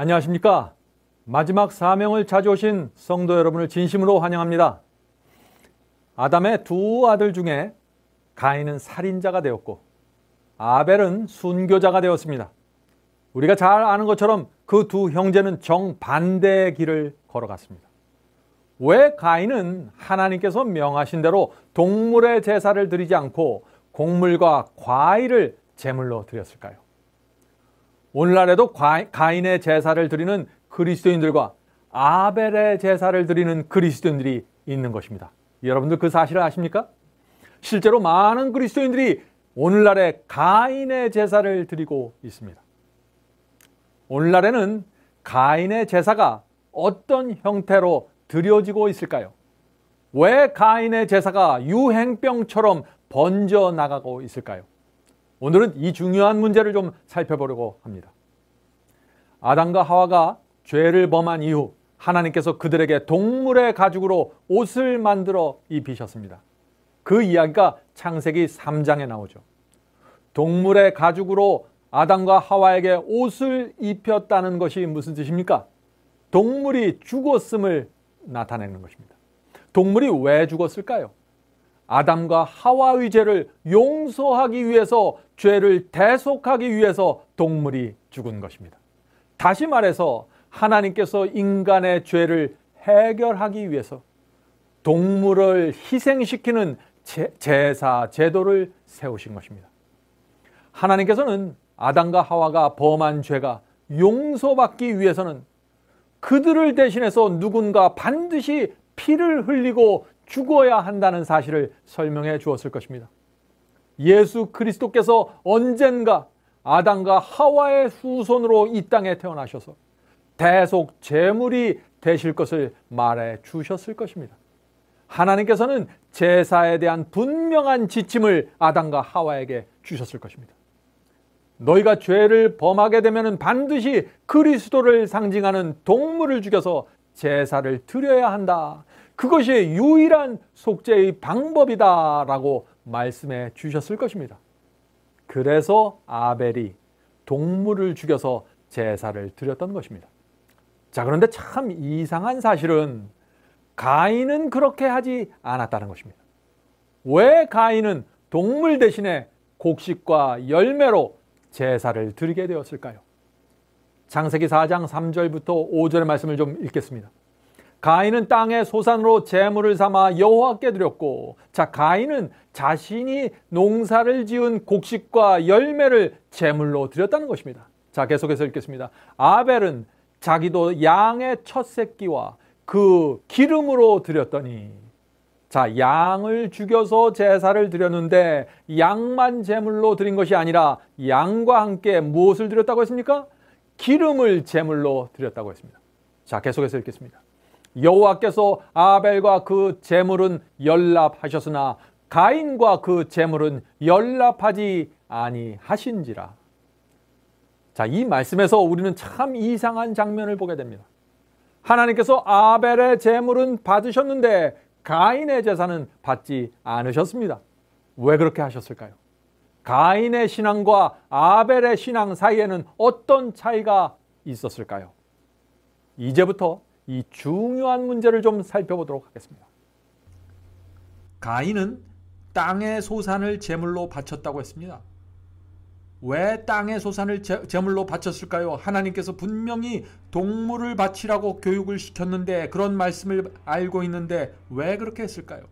안녕하십니까. 마지막 사명을 찾아오신 성도 여러분을 진심으로 환영합니다. 아담의 두 아들 중에 가인은 살인자가 되었고 아벨은 순교자가 되었습니다. 우리가 잘 아는 것처럼 그 두 형제는 정반대의 길을 걸어갔습니다. 왜 가인은 하나님께서 명하신 대로 동물의 제사를 드리지 않고 곡물과 과일을 제물로 드렸을까요? 오늘날에도 가인의 제사를 드리는 그리스도인들과 아벨의 제사를 드리는 그리스도인들이 있는 것입니다. 여러분들 그 사실을 아십니까? 실제로 많은 그리스도인들이 오늘날에 가인의 제사를 드리고 있습니다. 오늘날에는 가인의 제사가 어떤 형태로 드려지고 있을까요? 왜 가인의 제사가 유행병처럼 번져 나가고 있을까요? 오늘은 이 중요한 문제를 좀 살펴보려고 합니다. 아담과 하와가 죄를 범한 이후 하나님께서 그들에게 동물의 가죽으로 옷을 만들어 입히셨습니다. 그 이야기가 창세기 3장에 나오죠. 동물의 가죽으로 아담과 하와에게 옷을 입혔다는 것이 무슨 뜻입니까? 동물이 죽었음을 나타내는 것입니다. 동물이 왜 죽었을까요? 아담과 하와의 죄를 용서하기 위해서 죄를 대속하기 위해서 동물이 죽은 것입니다. 다시 말해서 하나님께서 인간의 죄를 해결하기 위해서 동물을 희생시키는 제사 제도를 세우신 것입니다. 하나님께서는 아담과 하와가 범한 죄가 용서받기 위해서는 그들을 대신해서 누군가 반드시 피를 흘리고 죽어야 한다는 사실을 설명해 주었을 것입니다. 예수 그리스도께서 언젠가 아담과 하와의 후손으로 이 땅에 태어나셔서 대속 제물이 되실 것을 말해 주셨을 것입니다. 하나님께서는 제사에 대한 분명한 지침을 아담과 하와에게 주셨을 것입니다. 너희가 죄를 범하게 되면 반드시 그리스도를 상징하는 동물을 죽여서 제사를 드려야 한다. 그것이 유일한 속죄의 방법이다라고 말씀해 주셨을 것입니다. 그래서 아벨이 동물을 죽여서 제사를 드렸던 것입니다. 자, 그런데 참 이상한 사실은 가인은 그렇게 하지 않았다는 것입니다. 왜 가인은 동물 대신에 곡식과 열매로 제사를 드리게 되었을까요? 창세기 4장 3절부터 5절의 말씀을 좀 읽겠습니다. 가인은 땅의 소산으로 재물을 삼아 여호와께 드렸고 자 가인은 자신이 농사를 지은 곡식과 열매를 재물로 드렸다는 것입니다. 자 계속해서 읽겠습니다. 아벨은 자기도 양의 첫 새끼와 그 기름으로 드렸더니 자 양을 죽여서 제사를 드렸는데 양만 재물로 드린 것이 아니라 양과 함께 무엇을 드렸다고 했습니까? 기름을 제물로 드렸다고 했습니다. 자, 계속해서 읽겠습니다. 여호와께서 아벨과 그 재물은 연락하셨으나 가인과 그 재물은 연락하지 아니하신지라. 자, 이 말씀에서 우리는 참 이상한 장면을 보게 됩니다. 하나님께서 아벨의 재물은 받으셨는데 가인의 재산은 받지 않으셨습니다. 왜 그렇게 하셨을까요? 가인의 신앙과 아벨의 신앙 사이에는 어떤 차이가 있었을까요? 이제부터 이 중요한 문제를 좀 살펴보도록 하겠습니다. 가인은 땅의 소산을 제물로 바쳤다고 했습니다. 왜 땅의 소산을 제, 물로 바쳤을까요? 하나님께서 분명히 동물을 바치라고 교육을 시켰는데 그런 말씀을 알고 있는데 왜 그렇게 했을까요?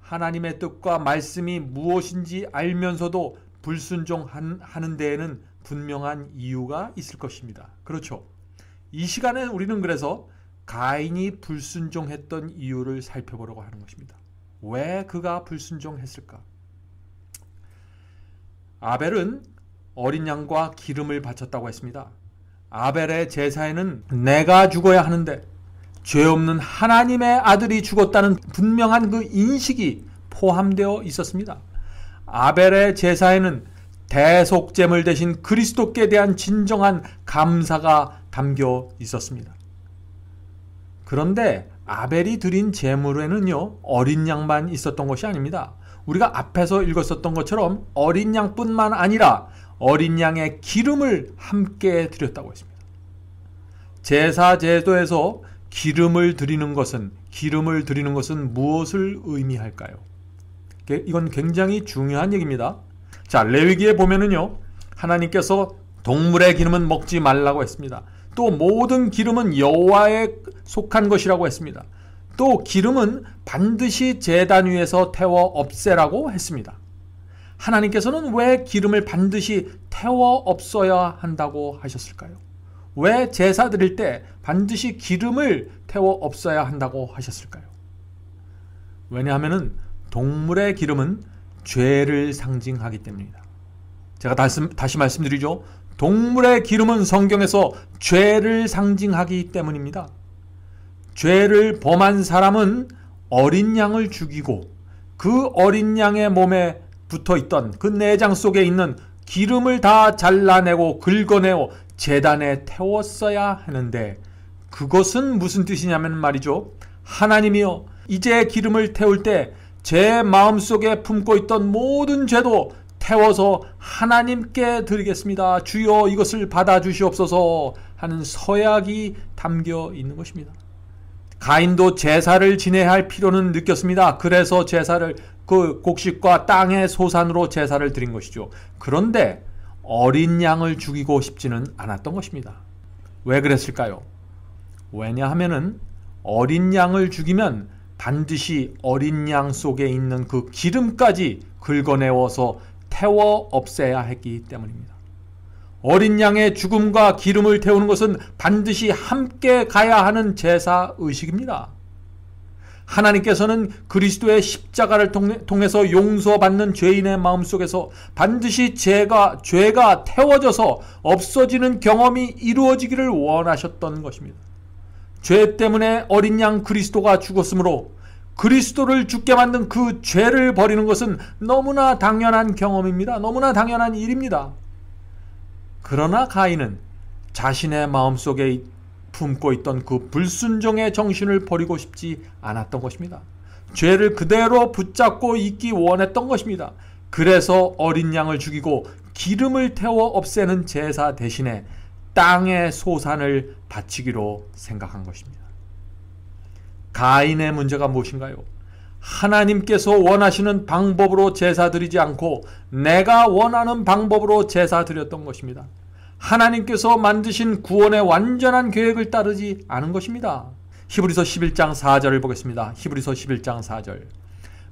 하나님의 뜻과 말씀이 무엇인지 알면서도 불순종하는 데에는 분명한 이유가 있을 것입니다. 그렇죠. 이 시간에 우리는 그래서 가인이 불순종했던 이유를 살펴보려고 하는 것입니다. 왜 그가 불순종했을까? 아벨은 어린 양과 기름을 바쳤다고 했습니다. 아벨의 제사에는 내가 죽어야 하는데 죄 없는 하나님의 아들이 죽었다는 분명한 그 인식이 포함되어 있었습니다. 아벨의 제사에는 대속제물 대신 그리스도께 대한 진정한 감사가 담겨 있었습니다. 그런데 아벨이 드린 제물에는요, 어린 양만 있었던 것이 아닙니다. 우리가 앞에서 읽었었던 것처럼 어린 양뿐만 아니라 어린 양의 기름을 함께 드렸다고 했습니다. 제사 제도에서 기름을 드리는 것은 기름을 드리는 것은 무엇을 의미할까요? 이건 굉장히 중요한 얘기입니다. 자, 레위기에 보면은요. 하나님께서 동물의 기름은 먹지 말라고 했습니다. 또 모든 기름은 여호와에 속한 것이라고 했습니다. 또 기름은 반드시 재단 위에서 태워 없애라고 했습니다. 하나님께서는 왜 기름을 반드시 태워 없어야 한다고 하셨을까요? 왜 제사 드릴 때 반드시 기름을 태워 없어야 한다고 하셨을까요? 왜냐하면 동물의 기름은 죄를 상징하기 때문입니다. 제가 다시, 다시 말씀드리죠. 동물의 기름은 성경에서 죄를 상징하기 때문입니다. 죄를 범한 사람은 어린 양을 죽이고 그 어린 양의 몸에 붙어 있던 그 내장 속에 있는 기름을 다 잘라내고 긁어내어 재단에 태웠어야 하는데 그것은 무슨 뜻이냐면 말이죠. 하나님이여 이제 기름을 태울 때 제 마음속에 품고 있던 모든 죄도 세워서 하나님께 드리겠습니다. 주여 이것을 받아 주시옵소서 하는 서약이 담겨 있는 것입니다. 가인도 제사를 지내야 할 필요는 느꼈습니다. 그래서 제사를 그 곡식과 땅의 소산으로 제사를 드린 것이죠. 그런데 어린 양을 죽이고 싶지는 않았던 것입니다. 왜 그랬을까요? 왜냐하면은 어린 양을 죽이면 반드시 어린 양 속에 있는 그 기름까지 긁어내어서 태워 없애야 했기 때문입니다. 어린 양의 죽음과 기름을 태우는 것은 반드시 함께 가야 하는 제사 의식입니다. 하나님께서는 그리스도의 십자가를 통해서 용서받는 죄인의 마음 속에서 반드시 죄가, 죄가 태워져서 없어지는 경험이 이루어지기를 원하셨던 것입니다. 죄 때문에 어린 양 그리스도가 죽었으므로 그리스도를 죽게 만든 그 죄를 버리는 것은 너무나 당연한 경험입니다. 너무나 당연한 일입니다. 그러나 가인은 자신의 마음속에 품고 있던 그 불순종의 정신을 버리고 싶지 않았던 것입니다. 죄를 그대로 붙잡고 있기 원했던 것입니다. 그래서 어린 양을 죽이고 기름을 태워 없애는 제사 대신에 땅의 소산을 바치기로 생각한 것입니다. 가인의 문제가 무엇인가요? 하나님께서 원하시는 방법으로 제사 드리지 않고 내가 원하는 방법으로 제사 드렸던 것입니다. 하나님께서 만드신 구원의 완전한 계획을 따르지 않은 것입니다. 히브리서 11장 4절을 보겠습니다. 히브리서 11장 4절.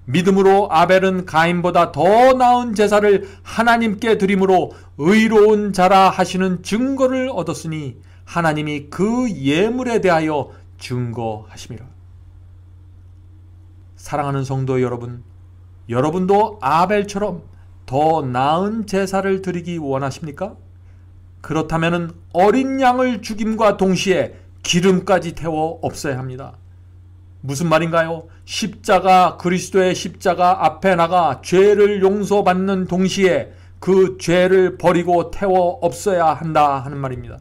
믿음으로 아벨은 가인보다 더 나은 제사를 하나님께 드림으로 의로운 자라 하시는 증거를 얻었으니 하나님이 그 예물에 대하여 증거하심이라. 사랑하는 성도 여러분, 여러분도 아벨처럼 더 나은 제사를 드리기 원하십니까? 그렇다면 어린 양을 죽임과 동시에 기름까지 태워 없어야 합니다. 무슨 말인가요? 십자가, 그리스도의 십자가 앞에 나가 죄를 용서받는 동시에 그 죄를 버리고 태워 없어야 한다 하는 말입니다.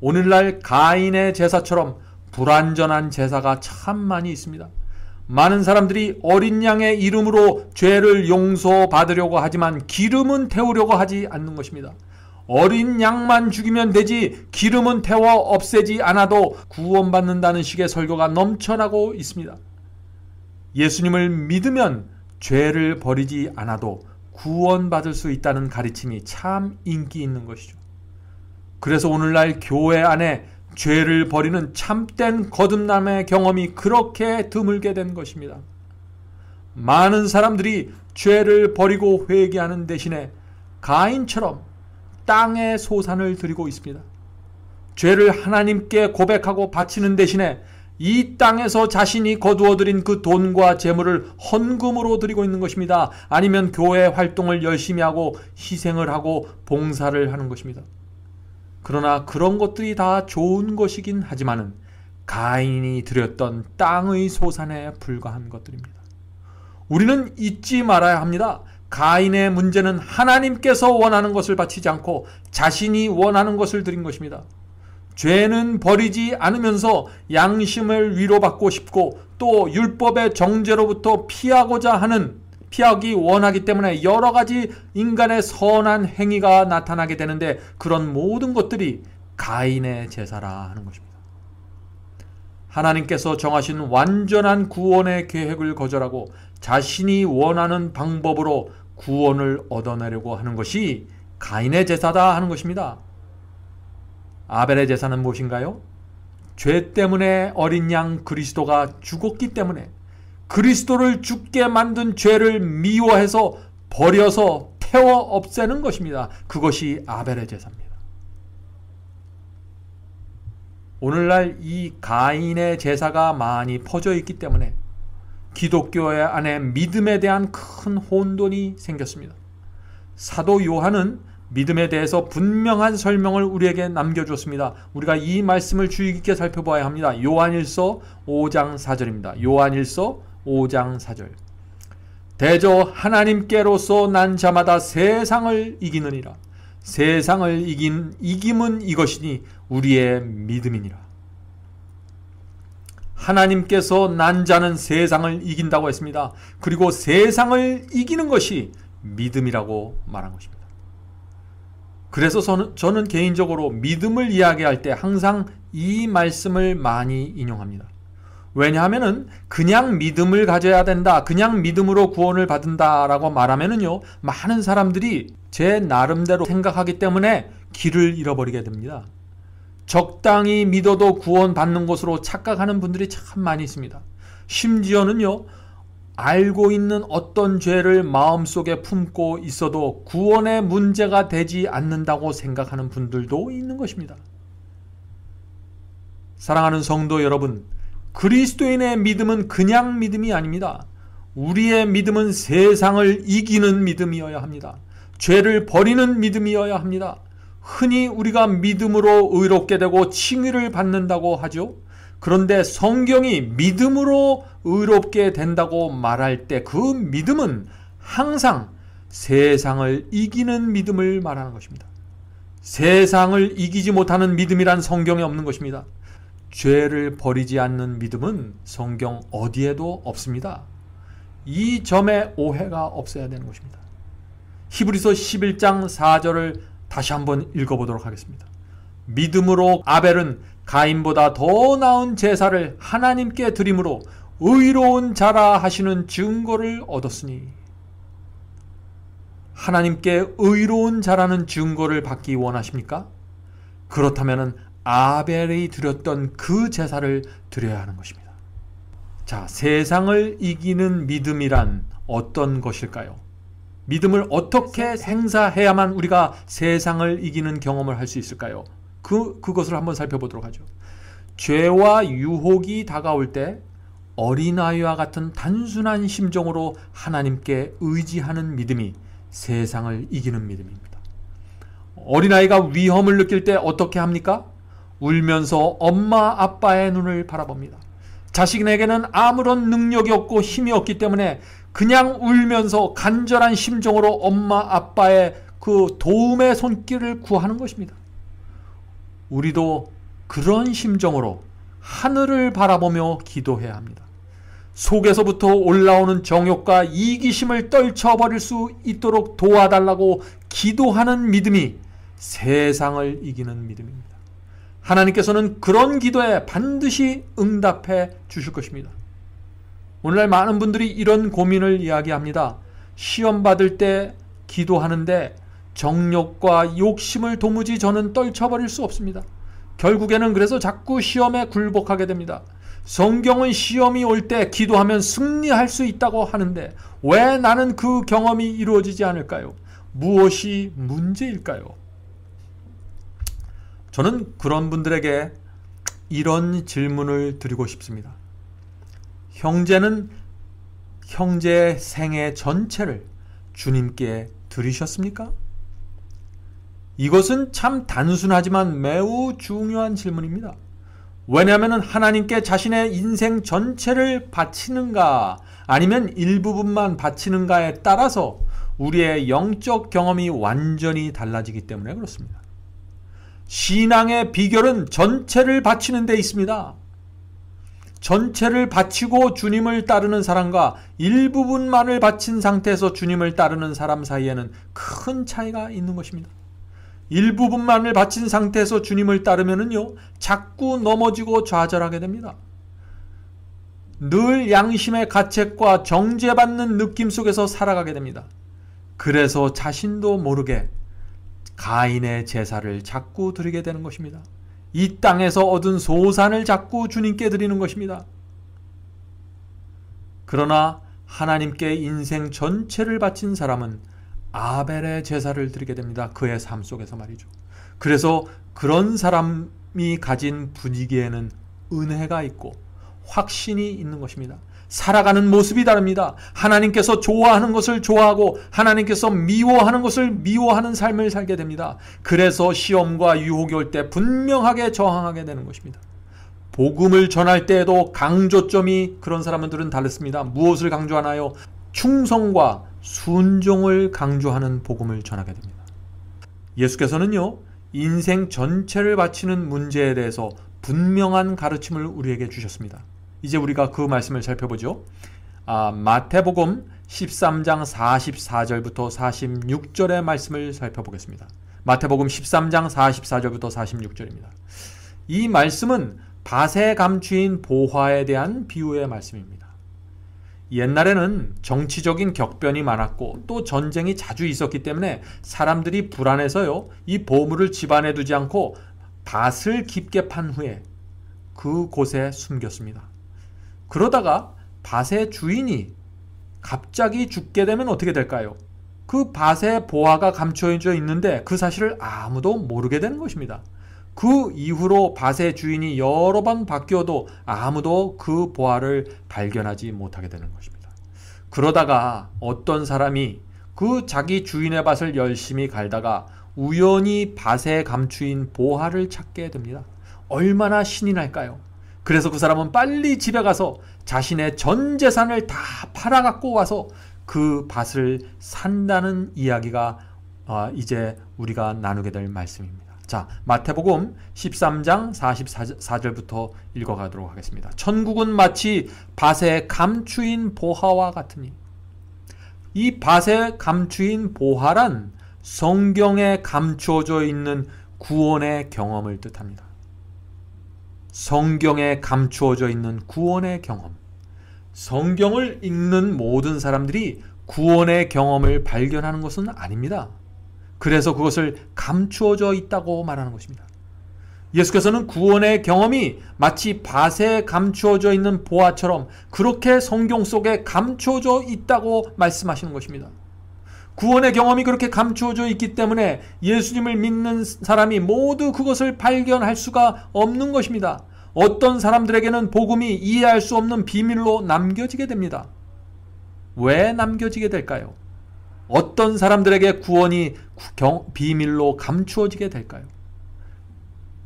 오늘날 가인의 제사처럼 불완전한 제사가 참 많이 있습니다. 많은 사람들이 어린 양의 이름으로 죄를 용서받으려고 하지만 기름은 태우려고 하지 않는 것입니다. 어린 양만 죽이면 되지 기름은 태워 없애지 않아도 구원받는다는 식의 설교가 넘쳐나고 있습니다. 예수님을 믿으면 죄를 버리지 않아도 구원받을 수 있다는 가르침이 참 인기 있는 것이죠. 그래서 오늘날 교회 안에 죄를 버리는 참된 거듭남의 경험이 그렇게 드물게 된 것입니다. 많은 사람들이 죄를 버리고 회개하는 대신에 가인처럼 땅의 소산을 드리고 있습니다. 죄를 하나님께 고백하고 바치는 대신에 이 땅에서 자신이 거두어들인 그 돈과 재물을 헌금으로 드리고 있는 것입니다. 아니면 교회 활동을 열심히 하고 희생을 하고 봉사를 하는 것입니다. 그러나 그런 것들이 다 좋은 것이긴 하지만은 가인이 드렸던 땅의 소산에 불과한 것들입니다. 우리는 잊지 말아야 합니다. 가인의 문제는 하나님께서 원하는 것을 바치지 않고 자신이 원하는 것을 드린 것입니다. 죄는 버리지 않으면서 양심을 위로받고 싶고 또 율법의 정죄로부터 피하고자 하는 피하기 원하기 때문에 여러 가지 인간의 선한 행위가 나타나게 되는데 그런 모든 것들이 가인의 제사라 하는 것입니다. 하나님께서 정하신 완전한 구원의 계획을 거절하고 자신이 원하는 방법으로 구원을 얻어내려고 하는 것이 가인의 제사다 하는 것입니다. 아벨의 제사는 무엇인가요? 죄 때문에 어린 양 그리스도가 죽었기 때문에 그리스도를 죽게 만든 죄를 미워해서 버려서 태워 없애는 것입니다. 그것이 아벨의 제사입니다. 오늘날 이 가인의 제사가 많이 퍼져 있기 때문에 기독교 안에 믿음에 대한 큰 혼돈이 생겼습니다. 사도 요한은 믿음에 대해서 분명한 설명을 우리에게 남겨주습니다 우리가 이 말씀을 주의 깊게 살펴봐야 합니다. 요한일서 5장 4절입니다. 요한일서 5장 4절 대저 하나님께로서 난 자마다 세상을 이기느니라 세상을 이긴 이김은 이것이니 우리의 믿음이니라 하나님께서 난 자는 세상을 이긴다고 했습니다. 그리고 세상을 이기는 것이 믿음이라고 말한 것입니다. 그래서 저는, 저는 개인적으로 믿음을 이야기할 때 항상 이 말씀을 많이 인용합니다. 왜냐하면은 그냥 믿음을 가져야 된다. 그냥 믿음으로 구원을 받는다라고 말하면은요. 많은 사람들이 제 나름대로 생각하기 때문에 길을 잃어버리게 됩니다. 적당히 믿어도 구원받는 것으로 착각하는 분들이 참 많이 있습니다. 심지어는요. 알고 있는 어떤 죄를 마음속에 품고 있어도 구원의 문제가 되지 않는다고 생각하는 분들도 있는 것입니다. 사랑하는 성도 여러분, 그리스도인의 믿음은 그냥 믿음이 아닙니다. 우리의 믿음은 세상을 이기는 믿음이어야 합니다. 죄를 버리는 믿음이어야 합니다. 흔히 우리가 믿음으로 의롭게 되고 칭의를 받는다고 하죠. 그런데 성경이 믿음으로 의롭게 된다고 말할 때 그 믿음은 항상 세상을 이기는 믿음을 말하는 것입니다. 세상을 이기지 못하는 믿음이란 성경에 없는 것입니다. 죄를 버리지 않는 믿음은 성경 어디에도 없습니다. 이 점에 오해가 없어야 되는 것입니다. 히브리서 11장 4절을 다시 한번 읽어보도록 하겠습니다. 믿음으로 아벨은 가인보다 더 나은 제사를 하나님께 드림으로 의로운 자라 하시는 증거를 얻었으니 하나님께 의로운 자라는 증거를 받기 원하십니까? 그렇다면 아벨이 드렸던 그 제사를 드려야 하는 것입니다. 자, 세상을 이기는 믿음이란 어떤 것일까요? 믿음을 어떻게 행사해야만 우리가 세상을 이기는 경험을 할 수 있을까요? 그, 그것을 한번 살펴보도록 하죠. 죄와 유혹이 다가올 때 어린아이와 같은 단순한 심정으로 하나님께 의지하는 믿음이 세상을 이기는 믿음입니다. 어린아이가 위험을 느낄 때 어떻게 합니까? 울면서 엄마 아빠의 눈을 바라봅니다. 자식에게는 아무런 능력이 없고 힘이 없기 때문에 그냥 울면서 간절한 심정으로 엄마 아빠의 그 도움의 손길을 구하는 것입니다. 우리도 그런 심정으로 하늘을 바라보며 기도해야 합니다. 속에서부터 올라오는 정욕과 이기심을 떨쳐버릴 수 있도록 도와달라고 기도하는 믿음이 세상을 이기는 믿음입니다. 하나님께서는 그런 기도에 반드시 응답해 주실 것입니다. 오늘날 많은 분들이 이런 고민을 이야기합니다. 시험 받을 때 기도하는데 정욕과 욕심을 도무지 저는 떨쳐버릴 수 없습니다. 결국에는 그래서 자꾸 시험에 굴복하게 됩니다. 성경은 시험이 올 때 기도하면 승리할 수 있다고 하는데 왜 나는 그 경험이 이루어지지 않을까요? 무엇이 문제일까요? 저는 그런 분들에게 이런 질문을 드리고 싶습니다. 형제는 형제의 생애 전체를 주님께 드리셨습니까? 이것은 참 단순하지만 매우 중요한 질문입니다. 왜냐하면 하나님께 자신의 인생 전체를 바치는가 아니면 일부분만 바치는가에 따라서 우리의 영적 경험이 완전히 달라지기 때문에 그렇습니다. 신앙의 비결은 전체를 바치는 데 있습니다. 전체를 바치고 주님을 따르는 사람과 일부분만을 바친 상태에서 주님을 따르는 사람 사이에는 큰 차이가 있는 것입니다. 일부분만을 바친 상태에서 주님을 따르면요 자꾸 넘어지고 좌절하게 됩니다. 늘 양심의 가책과 정죄받는 느낌 속에서 살아가게 됩니다. 그래서 자신도 모르게 가인의 제사를 자꾸 드리게 되는 것입니다. 이 땅에서 얻은 소산을 자꾸 주님께 드리는 것입니다. 그러나 하나님께 인생 전체를 바친 사람은 아벨의 제사를 드리게 됩니다. 그의 삶 속에서 말이죠. 그래서 그런 사람이 가진 분위기에는 은혜가 있고 확신이 있는 것입니다. 살아가는 모습이 다릅니다. 하나님께서 좋아하는 것을 좋아하고 하나님께서 미워하는 것을 미워하는 삶을 살게 됩니다. 그래서 시험과 유혹이 올 때 분명하게 저항하게 되는 것입니다. 복음을 전할 때에도 강조점이 그런 사람들은 달랐습니다. 무엇을 강조하나요? 충성과 순종을 강조하는 복음을 전하게 됩니다. 예수께서는요, 인생 전체를 바치는 문제에 대해서 분명한 가르침을 우리에게 주셨습니다. 이제 우리가 그 말씀을 살펴보죠. 아, 마태복음 13장 44절부터 46절의 말씀을 살펴보겠습니다. 마태복음 13장 44절부터 46절입니다. 이 말씀은 밭에 감추인 보화에 대한 비유의 말씀입니다. 옛날에는 정치적인 격변이 많았고 또 전쟁이 자주 있었기 때문에 사람들이 불안해서요. 이 보물을 집안에 두지 않고 밭을 깊게 판 후에 그곳에 숨겼습니다. 그러다가 밭의 주인이 갑자기 죽게 되면 어떻게 될까요? 그 밭에 보화가 감춰져 있는데 그 사실을 아무도 모르게 되는 것입니다. 그 이후로 밭의 주인이 여러 번 바뀌어도 아무도 그 보화를 발견하지 못하게 되는 것입니다. 그러다가 어떤 사람이 그 자기 주인의 밭을 열심히 갈다가 우연히 밭에 감추인 보화를 찾게 됩니다. 얼마나 신이 날까요? 그래서 그 사람은 빨리 집에 가서 자신의 전 재산을 다 팔아갖고 와서 그 밭을 산다는 이야기가 어, 이제 우리가 나누게 될 말씀입니다. 자, 마태복음 13장 44절부터 읽어가도록 하겠습니다. 천국은 마치 밭에 감추인 보화와 같으니 이 밭에 감추인 보화란 성경에 감추져 있는 구원의 경험을 뜻합니다. 성경에 감추어져 있는 구원의 경험. 성경을 읽는 모든 사람들이 구원의 경험을 발견하는 것은 아닙니다. 그래서 그것을 감추어져 있다고 말하는 것입니다. 예수께서는 구원의 경험이 마치 밭에 감추어져 있는 보화처럼 그렇게 성경 속에 감추어져 있다고 말씀하시는 것입니다. 구원의 경험이 그렇게 감추어져 있기 때문에 예수님을 믿는 사람이 모두 그것을 발견할 수가 없는 것입니다. 어떤 사람들에게는 복음이 이해할 수 없는 비밀로 남겨지게 됩니다. 왜 남겨지게 될까요? 어떤 사람들에게 구원이 비밀로 감추어지게 될까요?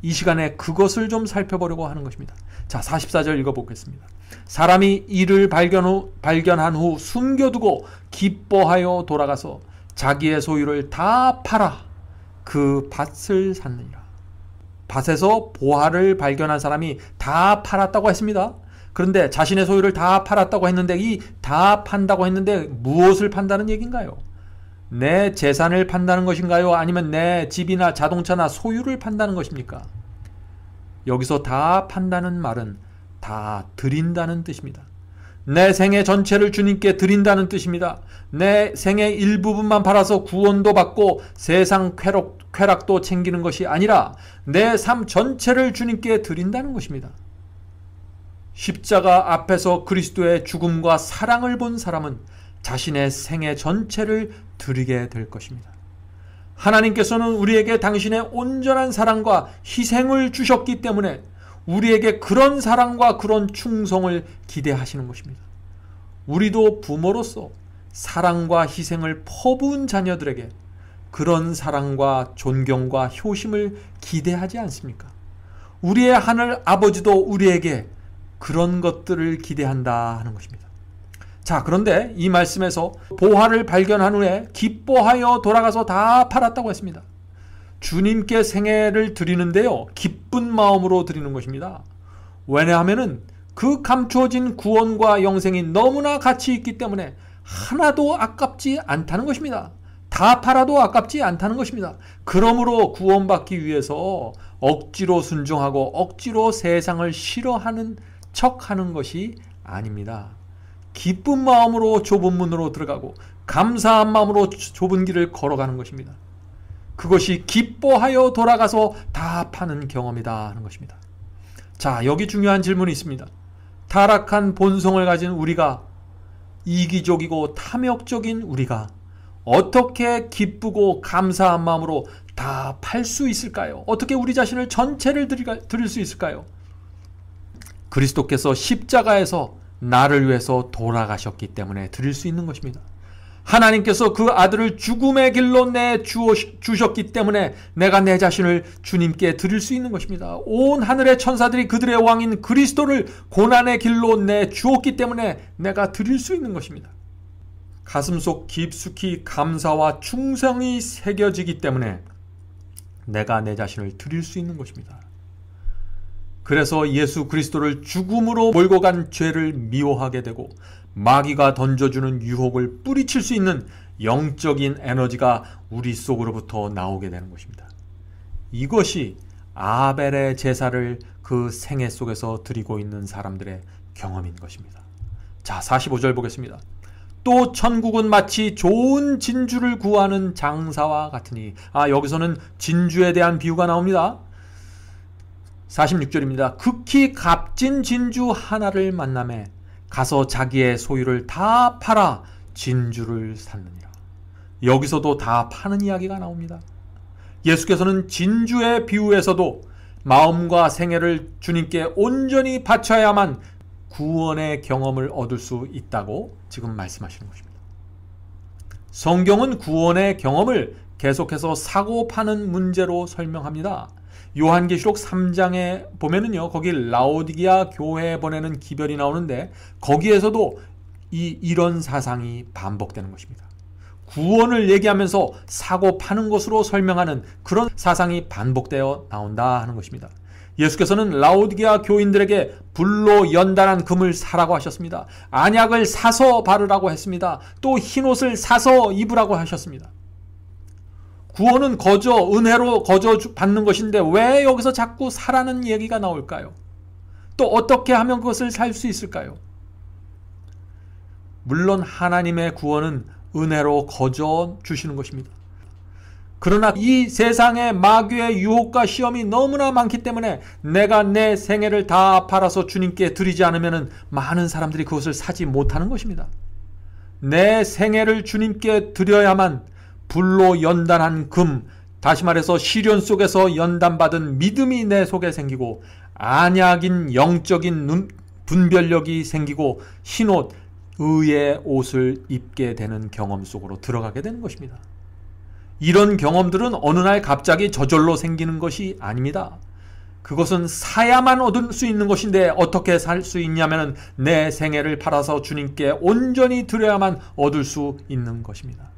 이 시간에 그것을 좀 살펴보려고 하는 것입니다. 자, 44절 읽어보겠습니다. 사람이 이를 발견 후, 발견한 후 숨겨두고 기뻐하여 돌아가서 자기의 소유를 다 팔아 그 밭을 샀느니라. 밭에서 보화를 발견한 사람이 다 팔았다고 했습니다. 그런데 자신의 소유를 다 팔았다고 했는데 이 다 판다고 했는데 무엇을 판다는 얘긴가요? 내 재산을 판다는 것인가요? 아니면 내 집이나 자동차나 소유를 판다는 것입니까? 여기서 다 판다는 말은 다 드린다는 뜻입니다. 내 생애 전체를 주님께 드린다는 뜻입니다. 내 생애 일부분만 팔아서 구원도 받고 세상 쾌락, 쾌락도 챙기는 것이 아니라 내 삶 전체를 주님께 드린다는 것입니다. 십자가 앞에서 그리스도의 죽음과 사랑을 본 사람은 자신의 생애 전체를 드리게 될 것입니다. 하나님께서는 우리에게 당신의 온전한 사랑과 희생을 주셨기 때문에 우리에게 그런 사랑과 그런 충성을 기대하시는 것입니다. 우리도 부모로서 사랑과 희생을 퍼부은 자녀들에게 그런 사랑과 존경과 효심을 기대하지 않습니까? 우리의 하늘 아버지도 우리에게 그런 것들을 기대한다 하는 것입니다. 자, 그런데 이 말씀에서 보화를 발견한 후에 기뻐하여 돌아가서 다 팔았다고 했습니다. 주님께 생애를 드리는데요. 기쁜 마음으로 드리는 것입니다. 왜냐하면그감추어진 구원과 영생이 너무나 가치 있기 때문에 하나도 아깝지 않다는 것입니다. 다 팔아도 아깝지 않다는 것입니다. 그러므로 구원받기 위해서 억지로 순종하고 억지로 세상을 싫어하는 척 하는 것이 아닙니다. 기쁜 마음으로 좁은 문으로 들어가고 감사한 마음으로 좁은 길을 걸어가는 것입니다. 그것이 기뻐하여 돌아가서 다 파는 경험이다 하는 것입니다. 자, 여기 중요한 질문이 있습니다. 타락한 본성을 가진 우리가 이기적이고 탐욕적인 우리가 어떻게 기쁘고 감사한 마음으로 다 팔 수 있을까요? 어떻게 우리 자신을 전체를 드릴 수 있을까요? 그리스도께서 십자가에서 나를 위해서 돌아가셨기 때문에 드릴 수 있는 것입니다. 하나님께서 그 아들을 죽음의 길로 내 주셨기 때문에 내가 내 자신을 주님께 드릴 수 있는 것입니다. 온 하늘의 천사들이 그들의 왕인 그리스도를 고난의 길로 내 주었기 때문에 내가 드릴 수 있는 것입니다. 가슴속 깊숙이 감사와 충성이 새겨지기 때문에 내가 내 자신을 드릴 수 있는 것입니다. 그래서 예수 그리스도를 죽음으로 몰고 간 죄를 미워하게 되고 마귀가 던져주는 유혹을 뿌리칠 수 있는 영적인 에너지가 우리 속으로부터 나오게 되는 것입니다. 이것이 아벨의 제사를 그 생애 속에서 드리고 있는 사람들의 경험인 것입니다. 자, 45절 보겠습니다. 또 천국은 마치 좋은 진주를 구하는 장사와 같으니 아 여기서는 진주에 대한 비유가 나옵니다. 46절입니다. 극히 값진 진주 하나를 만남에 가서 자기의 소유를 다 팔아 진주를 샀느니라. 여기서도 다 파는 이야기가 나옵니다. 예수께서는 진주의 비유에서도 마음과 생애를 주님께 온전히 바쳐야만 구원의 경험을 얻을 수 있다고 지금 말씀하시는 것입니다. 성경은 구원의 경험을 계속해서 사고 파는 문제로 설명합니다. 요한계시록 3장에 보면은요. 거기 라오디기아 교회에 보내는 기별이 나오는데 거기에서도 이 이런 사상이 반복되는 것입니다. 구원을 얘기하면서 사고 파는 것으로 설명하는 그런 사상이 반복되어 나온다 하는 것입니다. 예수께서는 라오디게아 교인들에게 불로 연단한 금을 사라고 하셨습니다. 안약을 사서 바르라고 했습니다. 또 흰옷을 사서 입으라고 하셨습니다. 구원은 거저 은혜로 거저 받는 것인데 왜 여기서 자꾸 사라는 얘기가 나올까요? 또 어떻게 하면 그것을 살 수 있을까요? 물론 하나님의 구원은 은혜로 거저 주시는 것입니다. 그러나 이 세상에 마귀의 유혹과 시험이 너무나 많기 때문에 내가 내 생애를 다 팔아서 주님께 드리지 않으면 많은 사람들이 그것을 사지 못하는 것입니다. 내 생애를 주님께 드려야만 불로 연단한 금, 다시 말해서 시련 속에서 연단받은 믿음이 내 속에 생기고 안약인 영적인 눈, 분별력이 생기고 흰옷, 의의 옷을 입게 되는 경험 속으로 들어가게 되는 것입니다. 이런 경험들은 어느 날 갑자기 저절로 생기는 것이 아닙니다. 그것은 사야만 얻을 수 있는 것인데 어떻게 살 수 있냐면 내 생애를 팔아서 주님께 온전히 드려야만 얻을 수 있는 것입니다.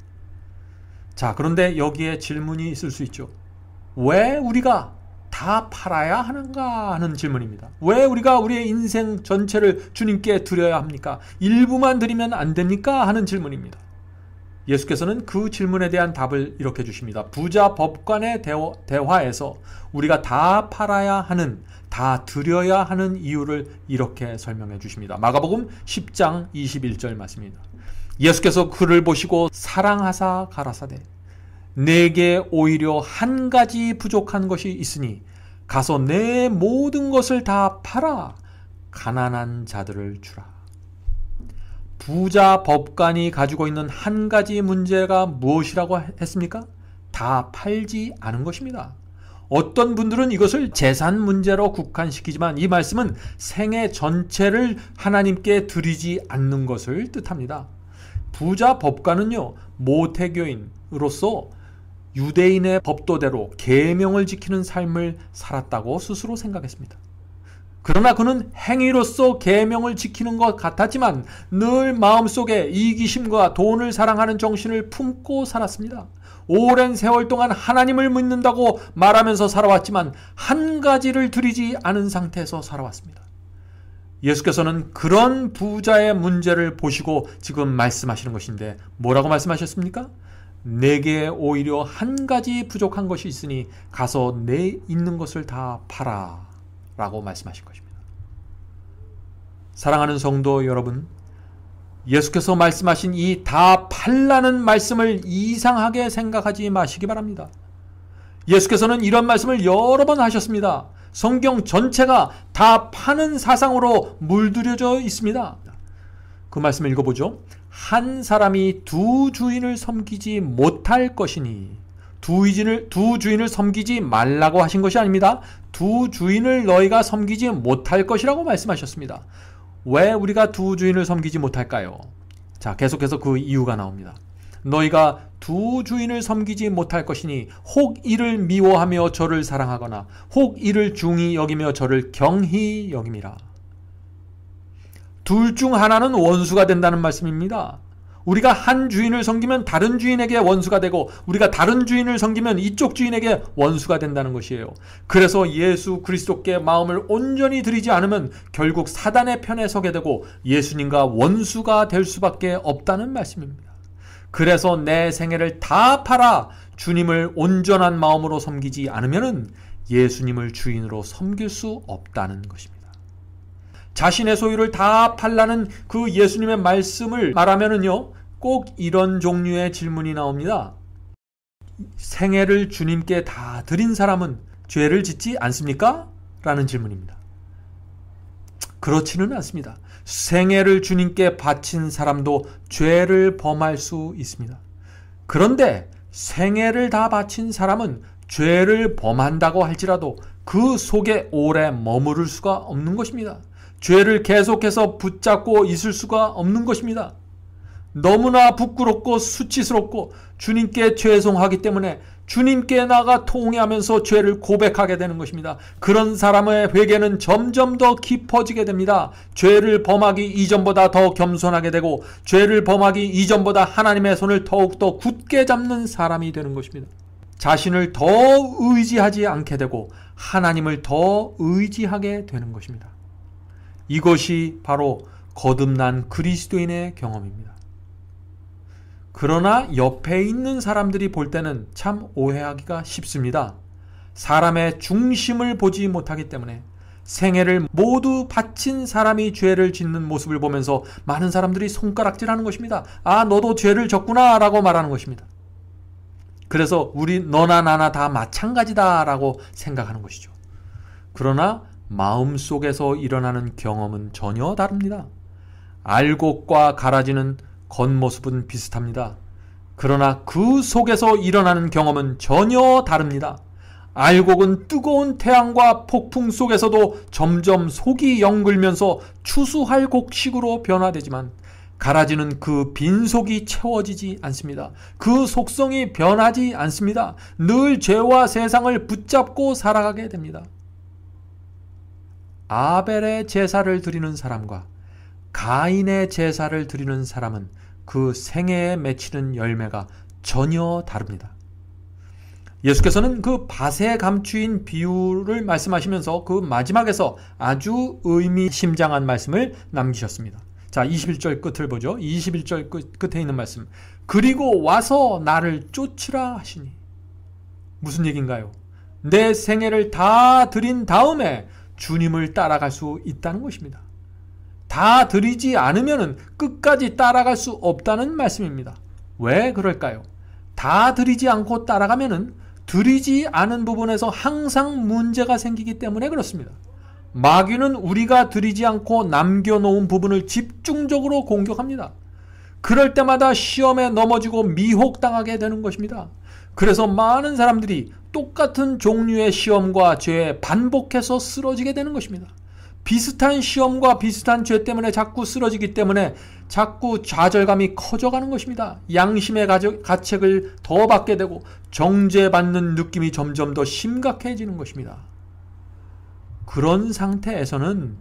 자, 그런데 여기에 질문이 있을 수 있죠. 왜 우리가 다 팔아야 하는가 하는 질문입니다. 왜 우리가 우리의 인생 전체를 주님께 드려야 합니까? 일부만 드리면 안 됩니까? 하는 질문입니다. 예수께서는 그 질문에 대한 답을 이렇게 주십니다. 부자 법관의 대화, 에서 우리가 다 팔아야 하는, 다 드려야 하는 이유를 이렇게 설명해 주십니다. 마가복음 10장 21절 말씀입니다. 예수께서 그를 보시고 사랑하사 가라사대 내게 오히려 한 가지 부족한 것이 있으니 가서 내 모든 것을 다 팔아 가난한 자들을 주라. 부자 법관이 가지고 있는 한 가지 문제가 무엇이라고 했습니까? 다 팔지 않은 것입니다. 어떤 분들은 이것을 재산 문제로 국한시키지만 이 말씀은 생애 전체를 하나님께 드리지 않는 것을 뜻합니다. 부자 법관은요 모태교인으로서 유대인의 법도대로 계명을 지키는 삶을 살았다고 스스로 생각했습니다. 그러나 그는 행위로서 계명을 지키는 것 같았지만 늘 마음속에 이기심과 돈을 사랑하는 정신을 품고 살았습니다. 오랜 세월 동안 하나님을 믿는다고 말하면서 살아왔지만 한 가지를 드리지 않은 상태에서 살아왔습니다. 예수께서는 그런 부자의 문제를 보시고 지금 말씀하시는 것인데 뭐라고 말씀하셨습니까? 내게 오히려 한 가지 부족한 것이 있으니 가서 내 있는 것을 다 팔아 라고 말씀하신 것입니다. 사랑하는 성도 여러분, 예수께서 말씀하신 이 다 팔라는 말씀을 이상하게 생각하지 마시기 바랍니다. 예수께서는 이런 말씀을 여러 번 하셨습니다. 성경 전체가 다 파는 사상으로 물들여져 있습니다. 그 말씀을 읽어보죠. 한 사람이 두 주인을 섬기지 못할 것이니 두 주인을, 두 주인을 섬기지 말라고 하신 것이 아닙니다. 두 주인을 너희가 섬기지 못할 것이라고 말씀하셨습니다. 왜 우리가 두 주인을 섬기지 못할까요? 자, 계속해서 그 이유가 나옵니다. 너희가 두 주인을 섬기지 못할 것이니 혹 이를 미워하며 저를 사랑하거나 혹 이를 중히 여기며 저를 경히 여김이라. 둘 중 하나는 원수가 된다는 말씀입니다. 우리가 한 주인을 섬기면 다른 주인에게 원수가 되고 우리가 다른 주인을 섬기면 이쪽 주인에게 원수가 된다는 것이에요. 그래서 예수 그리스도께 마음을 온전히 드리지 않으면 결국 사단의 편에 서게 되고 예수님과 원수가 될 수밖에 없다는 말씀입니다. 그래서 내 생애를 다 팔아 주님을 온전한 마음으로 섬기지 않으면 예수님을 주인으로 섬길 수 없다는 것입니다. 자신의 소유를 다 팔라는 그 예수님의 말씀을 말하면은요, 꼭 이런 종류의 질문이 나옵니다. 생애를 주님께 다 드린 사람은 죄를 짓지 않습니까? 라는 질문입니다. 그렇지는 않습니다. 생애를 주님께 바친 사람도 죄를 범할 수 있습니다. 그런데 생애를 다 바친 사람은 죄를 범한다고 할지라도 그 속에 오래 머무를 수가 없는 것입니다. 죄를 계속해서 붙잡고 있을 수가 없는 것입니다. 너무나 부끄럽고 수치스럽고 주님께 죄송하기 때문에 주님께 나가 통회하면서 죄를 고백하게 되는 것입니다. 그런 사람의 회개는 점점 더 깊어지게 됩니다. 죄를 범하기 이전보다 더 겸손하게 되고 죄를 범하기 이전보다 하나님의 손을 더욱더 굳게 잡는 사람이 되는 것입니다. 자신을 더 의지하지 않게 되고 하나님을 더 의지하게 되는 것입니다. 이것이 바로 거듭난 그리스도인의 경험입니다. 그러나 옆에 있는 사람들이 볼 때는 참 오해하기가 쉽습니다. 사람의 중심을 보지 못하기 때문에 생애를 모두 바친 사람이 죄를 짓는 모습을 보면서 많은 사람들이 손가락질하는 것입니다. 아, 너도 죄를 졌구나 라고 말하는 것입니다. 그래서 우리 너나 나나 다 마찬가지다 라고 생각하는 것이죠. 그러나 마음속에서 일어나는 경험은 전혀 다릅니다. 알곡과 가라지는 겉모습은 비슷합니다. 그러나 그 속에서 일어나는 경험은 전혀 다릅니다. 알곡은 뜨거운 태양과 폭풍 속에서도 점점 속이 영글면서 추수할 곡식으로 변화되지만 가라지는 그 빈속이 채워지지 않습니다. 그 속성이 변하지 않습니다. 늘 죄와 세상을 붙잡고 살아가게 됩니다. 아벨의 제사를 드리는 사람과 가인의 제사를 드리는 사람은 그 생애에 맺히는 열매가 전혀 다릅니다. 예수께서는 그 밭에 감추인 비유를 말씀하시면서 그 마지막에서 아주 의미심장한 말씀을 남기셨습니다. 자, 21절 끝을 보죠. 21절 끝, 끝에 있는 말씀. 그리고 와서 나를 쫓으라 하시니. 무슨 얘기인가요? 내 생애를 다 드린 다음에 주님을 따라갈 수 있다는 것입니다. 다 드리지 않으면 끝까지 따라갈 수 없다는 말씀입니다. 왜 그럴까요? 다 드리지 않고 따라가면 드리지 않은 부분에서 항상 문제가 생기기 때문에 그렇습니다. 마귀는 우리가 드리지 않고 남겨놓은 부분을 집중적으로 공격합니다. 그럴 때마다 시험에 넘어지고 미혹당하게 되는 것입니다. 그래서 많은 사람들이 똑같은 종류의 시험과 죄에 반복해서 쓰러지게 되는 것입니다. 비슷한 시험과 비슷한 죄 때문에 자꾸 쓰러지기 때문에 자꾸 좌절감이 커져가는 것입니다. 양심의 가책을 더 받게 되고 정죄받는 느낌이 점점 더 심각해지는 것입니다. 그런 상태에서는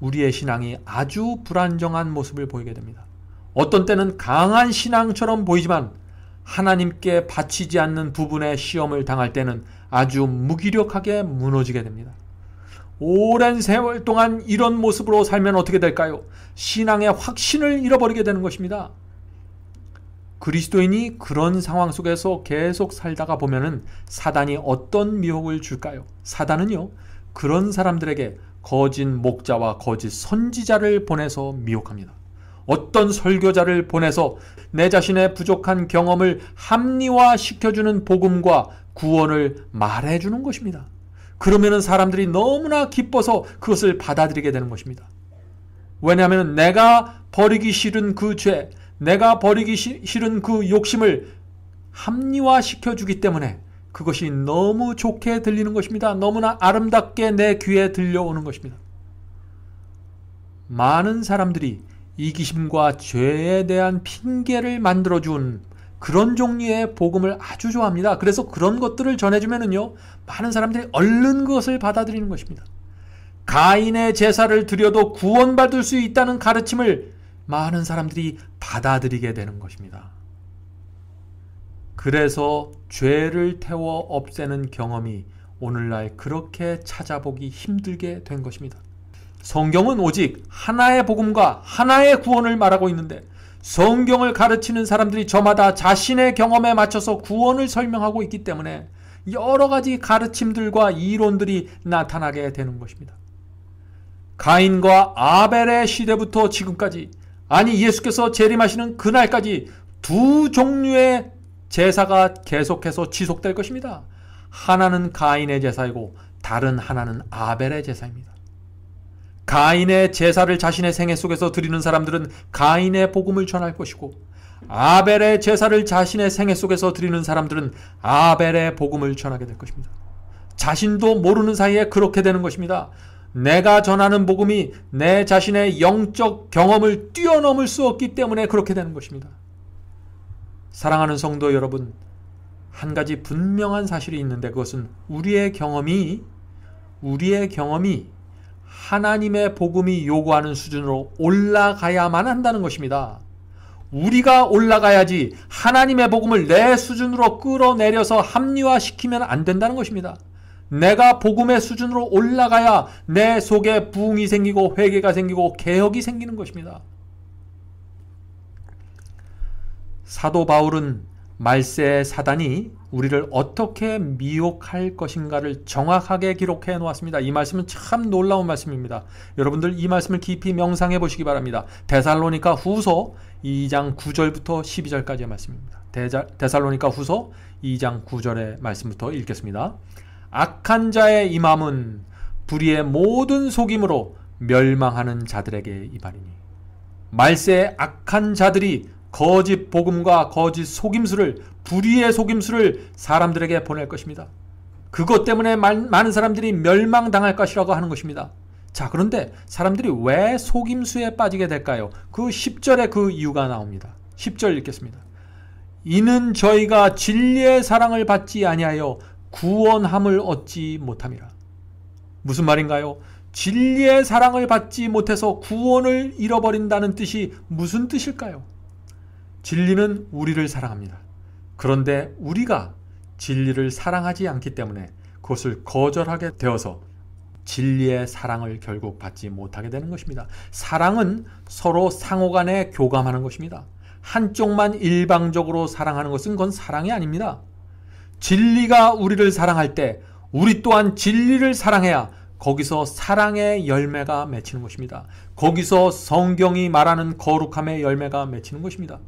우리의 신앙이 아주 불안정한 모습을 보이게 됩니다. 어떤 때는 강한 신앙처럼 보이지만 하나님께 바치지 않는 부분의 시험을 당할 때는 아주 무기력하게 무너지게 됩니다. 오랜 세월 동안 이런 모습으로 살면 어떻게 될까요? 신앙의 확신을 잃어버리게 되는 것입니다. 그리스도인이 그런 상황 속에서 계속 살다가 보면은 사단이 어떤 미혹을 줄까요? 사단은요, 그런 사람들에게 거짓 목자와 거짓 선지자를 보내서 미혹합니다. 어떤 설교자를 보내서 내 자신의 부족한 경험을 합리화시켜주는 복음과 구원을 말해주는 것입니다. 그러면 사람들이 너무나 기뻐서 그것을 받아들이게 되는 것입니다. 왜냐하면 내가 버리기 싫은 그 죄, 내가 버리기 싫은 그 욕심을 합리화시켜 주기 때문에 그것이 너무 좋게 들리는 것입니다. 너무나 아름답게 내 귀에 들려오는 것입니다. 많은 사람들이 이기심과 죄에 대한 핑계를 만들어준 그런 종류의 복음을 아주 좋아합니다. 그래서 그런 것들을 전해주면은요, 많은 사람들이 얼른 그것을 받아들이는 것입니다. 가인의 제사를 드려도 구원받을 수 있다는 가르침을 많은 사람들이 받아들이게 되는 것입니다. 그래서 죄를 태워 없애는 경험이 오늘날 그렇게 찾아보기 힘들게 된 것입니다. 성경은 오직 하나의 복음과 하나의 구원을 말하고 있는데 성경을 가르치는 사람들이 저마다 자신의 경험에 맞춰서 구원을 설명하고 있기 때문에 여러 가지 가르침들과 이론들이 나타나게 되는 것입니다. 가인과 아벨의 시대부터 지금까지 아니 예수께서 재림하시는 그날까지 두 종류의 제사가 계속해서 지속될 것입니다. 하나는 가인의 제사이고 다른 하나는 아벨의 제사입니다. 가인의 제사를 자신의 생애 속에서 드리는 사람들은 가인의 복음을 전할 것이고 아벨의 제사를 자신의 생애 속에서 드리는 사람들은 아벨의 복음을 전하게 될 것입니다. 자신도 모르는 사이에 그렇게 되는 것입니다. 내가 전하는 복음이 내 자신의 영적 경험을 뛰어넘을 수 없기 때문에 그렇게 되는 것입니다. 사랑하는 성도 여러분, 한 가지 분명한 사실이 있는데 그것은 우리의 경험이, 우리의 경험이 하나님의 복음이 요구하는 수준으로 올라가야만 한다는 것입니다. 우리가 올라가야지 하나님의 복음을 내 수준으로 끌어내려서 합리화시키면 안 된다는 것입니다. 내가 복음의 수준으로 올라가야 내 속에 부흥이 생기고 회개가 생기고 개혁이 생기는 것입니다. 사도 바울은 말세의 사단이 우리를 어떻게 미혹할 것인가를 정확하게 기록해 놓았습니다. 이 말씀은 참 놀라운 말씀입니다. 여러분들 이 말씀을 깊이 명상해 보시기 바랍니다. 대살로니카 후서 2장 9절부터 12절까지의 말씀입니다. 대자 데살로니카 후서 2장 9절의 말씀부터 읽겠습니다. 악한 자의 임함은 불의의 모든 속임으로 멸망하는 자들에게 이발이니말세 악한 자들이 거짓 복음과 거짓 속임수를 불의의 속임수를 사람들에게 보낼 것입니다. 그것 때문에 많은 사람들이 멸망당할 것이라고 하는 것입니다. 자, 그런데 사람들이 왜 속임수에 빠지게 될까요? 그 10절에 그 이유가 나옵니다. 10절 읽겠습니다. 이는 저희가 진리의 사랑을 받지 아니하여 구원함을 얻지 못함이라. 무슨 말인가요? 진리의 사랑을 받지 못해서 구원을 잃어버린다는 뜻이 무슨 뜻일까요? 진리는 우리를 사랑합니다. 그런데 우리가 진리를 사랑하지 않기 때문에 그것을 거절하게 되어서 진리의 사랑을 결국 받지 못하게 되는 것입니다. 사랑은 서로 상호 간에 교감하는 것입니다. 한쪽만 일방적으로 사랑하는 것은 그건 사랑이 아닙니다. 진리가 우리를 사랑할 때 우리 또한 진리를 사랑해야 거기서 사랑의 열매가 맺히는 것입니다. 거기서 성경이 말하는 거룩함의 열매가 맺히는 것입니다.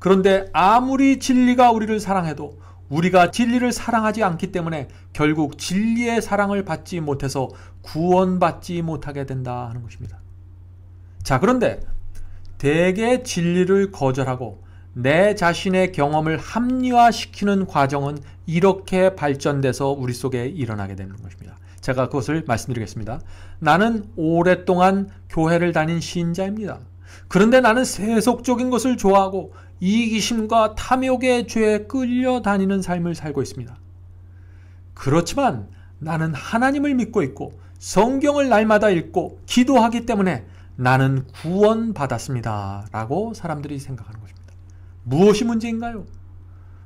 그런데 아무리 진리가 우리를 사랑해도 우리가 진리를 사랑하지 않기 때문에 결국 진리의 사랑을 받지 못해서 구원받지 못하게 된다 하는 것입니다. 자, 그런데 대개 진리를 거절하고 내 자신의 경험을 합리화시키는 과정은 이렇게 발전돼서 우리 속에 일어나게 되는 것입니다. 제가 그것을 말씀드리겠습니다. 나는 오랫동안 교회를 다닌 신자입니다. 그런데 나는 세속적인 것을 좋아하고 이기심과 탐욕의 죄에 끌려다니는 삶을 살고 있습니다. 그렇지만 나는 하나님을 믿고 있고 성경을 날마다 읽고 기도하기 때문에 나는 구원받았습니다. 라고 사람들이 생각하는 것입니다. 무엇이 문제인가요?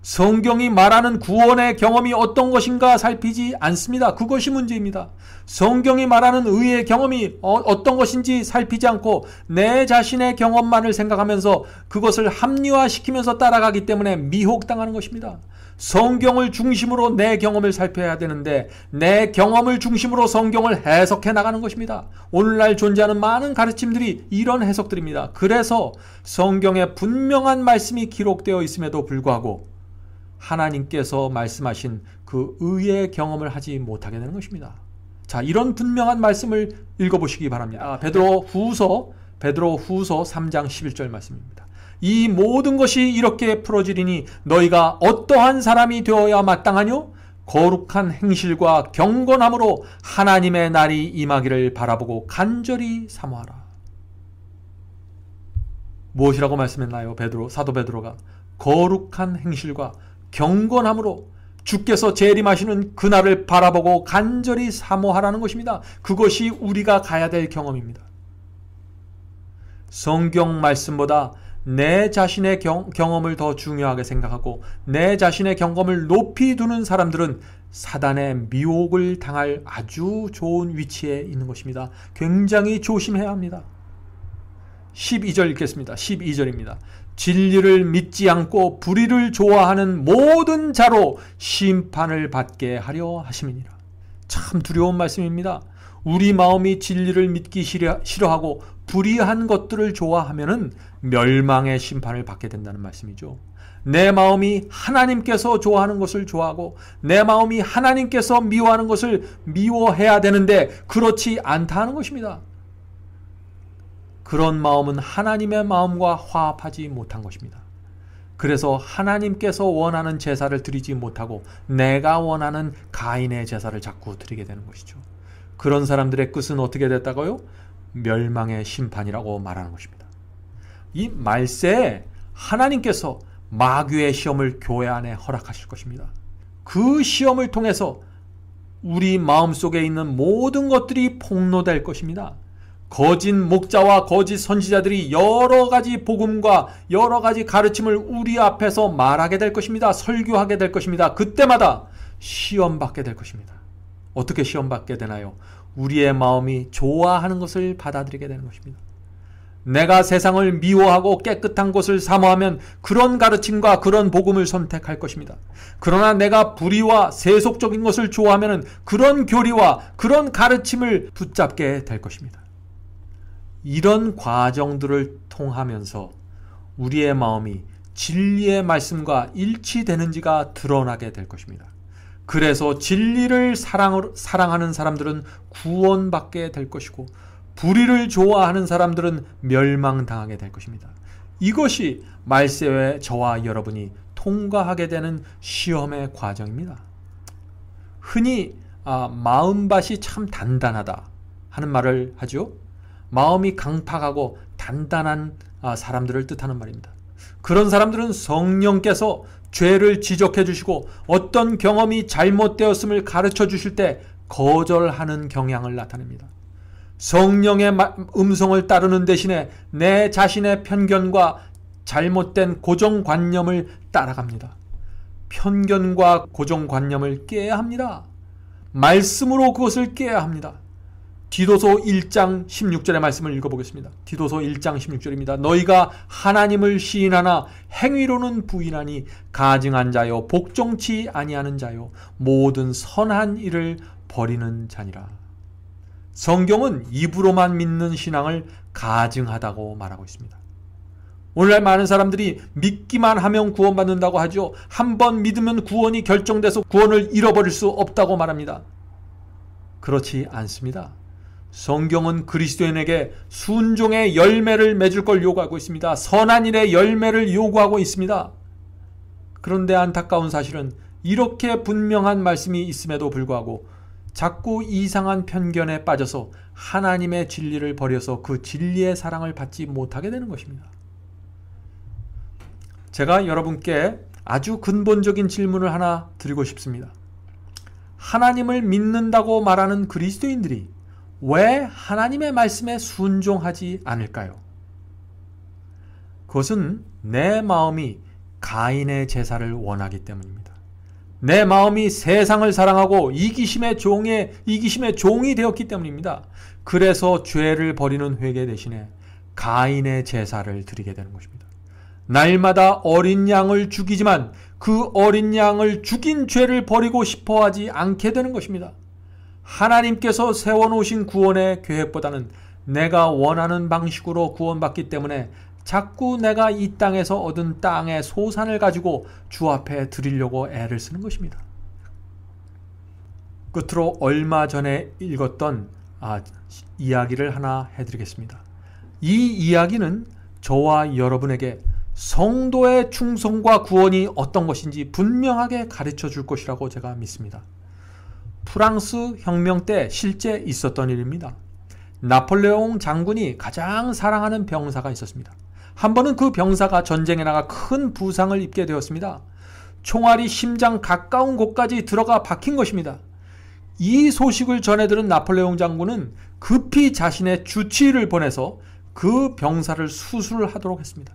성경이 말하는 구원의 경험이 어떤 것인가 살피지 않습니다. 그것이 문제입니다. 성경이 말하는 의의 경험이 어, 떤 것인지 살피지 않고 내 자신의 경험만을 생각하면서 그것을 합리화시키면서 따라가기 때문에 미혹당하는 것입니다. 성경을 중심으로 내 경험을 살펴야 되는데 내 경험을 중심으로 성경을 해석해 나가는 것입니다. 오늘날 존재하는 많은 가르침들이 이런 해석들입니다. 그래서 성경에 분명한 말씀이 기록되어 있음에도 불구하고 하나님께서 말씀하신 그 의의 경험을 하지 못하게 되는 것입니다. 자, 이런 분명한 말씀을 읽어보시기 바랍니다. 아, 베드로 후서, 베드로 후서 3장 11절 말씀입니다. 이 모든 것이 이렇게 풀어지리니 너희가 어떠한 사람이 되어야 마땅하뇨? 거룩한 행실과 경건함으로 하나님의 날이 임하기를 바라보고 간절히 사모하라. 무엇이라고 말씀했나요? 베드로 사도 베드로가 거룩한 행실과 경건함으로 주께서 재림하시는 그날을 바라보고 간절히 사모하라는 것입니다. 그것이 우리가 가야 될 경험입니다. 성경 말씀보다 내 자신의 경, 험을더 중요하게 생각하고 내 자신의 경험을 높이 두는 사람들은 사단의 미혹을 당할 아주 좋은 위치에 있는 것입니다. 굉장히 조심해야 합니다. 12절 읽겠습니다. 12절입니다. 진리를 믿지 않고 불의를 좋아하는 모든 자로 심판을 받게 하려 하심이니라. 참 두려운 말씀입니다. 우리 마음이 진리를 믿기 싫어하고 불의한 것들을 좋아하면은 멸망의 심판을 받게 된다는 말씀이죠. 내 마음이 하나님께서 좋아하는 것을 좋아하고 내 마음이 하나님께서 미워하는 것을 미워해야 되는데 그렇지 않다 는 것입니다. 그런 마음은 하나님의 마음과 화합하지 못한 것입니다. 그래서 하나님께서 원하는 제사를 드리지 못하고 내가 원하는 가인의 제사를 자꾸 드리게 되는 것이죠. 그런 사람들의 끝은 어떻게 됐다고요? 멸망의 심판이라고 말하는 것입니다. 이 말세에 하나님께서 마귀의 시험을 교회 안에 허락하실 것입니다. 그 시험을 통해서 우리 마음속에 있는 모든 것들이 폭로될 것입니다. 거짓 목자와 거짓 선지자들이 여러 가지 복음과 여러 가지 가르침을 우리 앞에서 말하게 될 것입니다. 설교하게 될 것입니다. 그때마다 시험받게 될 것입니다. 어떻게 시험받게 되나요? 우리의 마음이 좋아하는 것을 받아들이게 되는 것입니다. 내가 세상을 미워하고 깨끗한 것을 사모하면 그런 가르침과 그런 복음을 선택할 것입니다. 그러나 내가 불의와 세속적인 것을 좋아하면 그런 교리와 그런 가르침을 붙잡게 될 것입니다. 이런 과정들을 통하면서 우리의 마음이 진리의 말씀과 일치되는지가 드러나게 될 것입니다. 그래서 진리를 사랑, 사랑하는 사람들은 구원받게 될 것이고 불의를 좋아하는 사람들은 멸망당하게 될 것입니다. 이것이 말세에 저와 여러분이 통과하게 되는 시험의 과정입니다. 흔히 아, 마음밭이 참 단단하다 하는 말을 하죠. 마음이 강팍하고 단단한 아, 사람들을 뜻하는 말입니다. 그런 사람들은 성령께서 죄를 지적해 주시고 어떤 경험이 잘못되었음을 가르쳐 주실 때 거절하는 경향을 나타냅니다. 성령의 음성을 따르는 대신에 내 자신의 편견과 잘못된 고정관념을 따라갑니다. 편견과 고정관념을 깨야 합니다. 말씀으로 그것을 깨야 합니다. 디도서 1장 16절의 말씀을 읽어보겠습니다. 디도서 1장 16절입니다. 너희가 하나님을 시인하나 행위로는 부인하니 가증한 자요 복종치 아니하는 자요 모든 선한 일을 버리는 자니라. 성경은 입으로만 믿는 신앙을 가증하다고 말하고 있습니다. 오늘날 많은 사람들이 믿기만 하면 구원받는다고 하죠. 한 번 믿으면 구원이 결정돼서 구원을 잃어버릴 수 없다고 말합니다. 그렇지 않습니다. 성경은 그리스도인에게 순종의 열매를 맺을 걸 요구하고 있습니다. 선한 일의 열매를 요구하고 있습니다. 그런데 안타까운 사실은 이렇게 분명한 말씀이 있음에도 불구하고 자꾸 이상한 편견에 빠져서 하나님의 진리를 버려서 그 진리의 사랑을 받지 못하게 되는 것입니다. 제가 여러분께 아주 근본적인 질문을 하나 드리고 싶습니다. 하나님을 믿는다고 말하는 그리스도인들이 왜 하나님의 말씀에 순종하지 않을까요? 그것은 내 마음이 가인의 제사를 원하기 때문입니다. 내 마음이 세상을 사랑하고 이기심의 종에 이기심의 종이 되었기 때문입니다. 그래서 죄를 버리는 회개 대신에 가인의 제사를 드리게 되는 것입니다. 날마다 어린 양을 죽이지만 그 어린 양을 죽인 죄를 버리고 싶어 하지 않게 되는 것입니다. 하나님께서 세워놓으신 구원의 계획보다는 내가 원하는 방식으로 구원받기 때문에 자꾸 내가 이 땅에서 얻은 땅의 소산을 가지고 주 앞에 드리려고 애를 쓰는 것입니다. 끝으로 얼마 전에 읽었던 아, 이야기를 하나 해드리겠습니다. 이 이야기는 저와 여러분에게 성도의 충성과 구원이 어떤 것인지 분명하게 가르쳐 줄 것이라고 제가 믿습니다. 프랑스 혁명 때 실제 있었던 일입니다. 나폴레옹 장군이 가장 사랑하는 병사가 있었습니다. 한 번은 그 병사가 전쟁에 나가 큰 부상을 입게 되었습니다. 총알이 심장 가까운 곳까지 들어가 박힌 것입니다. 이 소식을 전해 들은 나폴레옹 장군은 급히 자신의 주치의를 보내서 그 병사를 수술하도록 했습니다.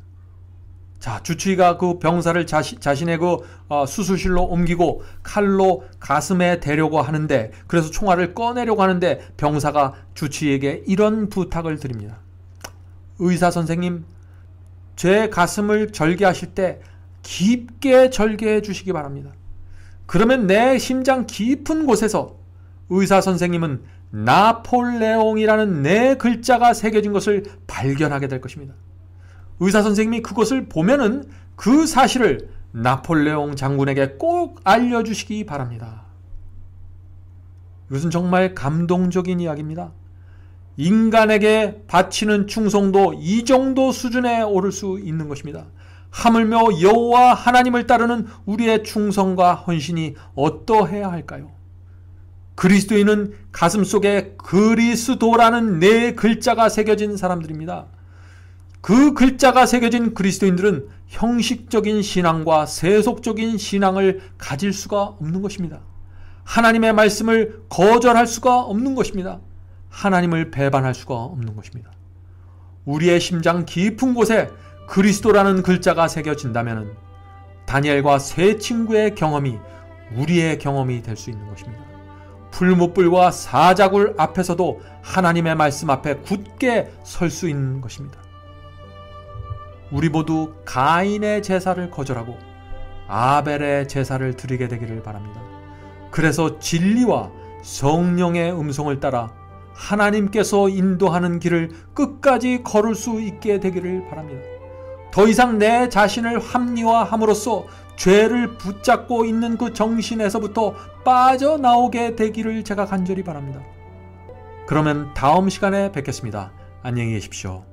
자, 주치의가 그 병사를 자시, 자신의 그 어, 수술실로 옮기고 칼로 가슴에 대려고 하는데 그래서 총알을 꺼내려고 하는데 병사가 주치의에게 이런 부탁을 드립니다. 의사 선생님, 제 가슴을 절개하실 때 깊게 절개해 주시기 바랍니다. 그러면 내 심장 깊은 곳에서 의사 선생님은 나폴레옹이라는 내 네 글자가 새겨진 것을 발견하게 될 것입니다. 의사 선생님이 그것을 보면은 그 사실을 나폴레옹 장군에게 꼭 알려주시기 바랍니다. 이것은 정말 감동적인 이야기입니다. 인간에게 바치는 충성도 이 정도 수준에 오를 수 있는 것입니다. 하물며 여호와 하나님을 따르는 우리의 충성과 헌신이 어떠해야 할까요? 그리스도인은 가슴 속에 그리스도라는 네 글자가 새겨진 사람들입니다. 그 글자가 새겨진 그리스도인들은 형식적인 신앙과 세속적인 신앙을 가질 수가 없는 것입니다. 하나님의 말씀을 거절할 수가 없는 것입니다. 하나님을 배반할 수가 없는 것입니다. 우리의 심장 깊은 곳에 그리스도라는 글자가 새겨진다면 다니엘과 세 친구의 경험이 우리의 경험이 될 수 있는 것입니다. 풀무불과 사자굴 앞에서도 하나님의 말씀 앞에 굳게 설 수 있는 것입니다. 우리 모두 가인의 제사를 거절하고 아벨의 제사를 드리게 되기를 바랍니다. 그래서 진리와 성령의 음성을 따라 하나님께서 인도하는 길을 끝까지 걸을 수 있게 되기를 바랍니다. 더 이상 내 자신을 합리화함으로써 죄를 붙잡고 있는 그 정신에서부터 빠져나오게 되기를 제가 간절히 바랍니다. 그러면 다음 시간에 뵙겠습니다. 안녕히 계십시오.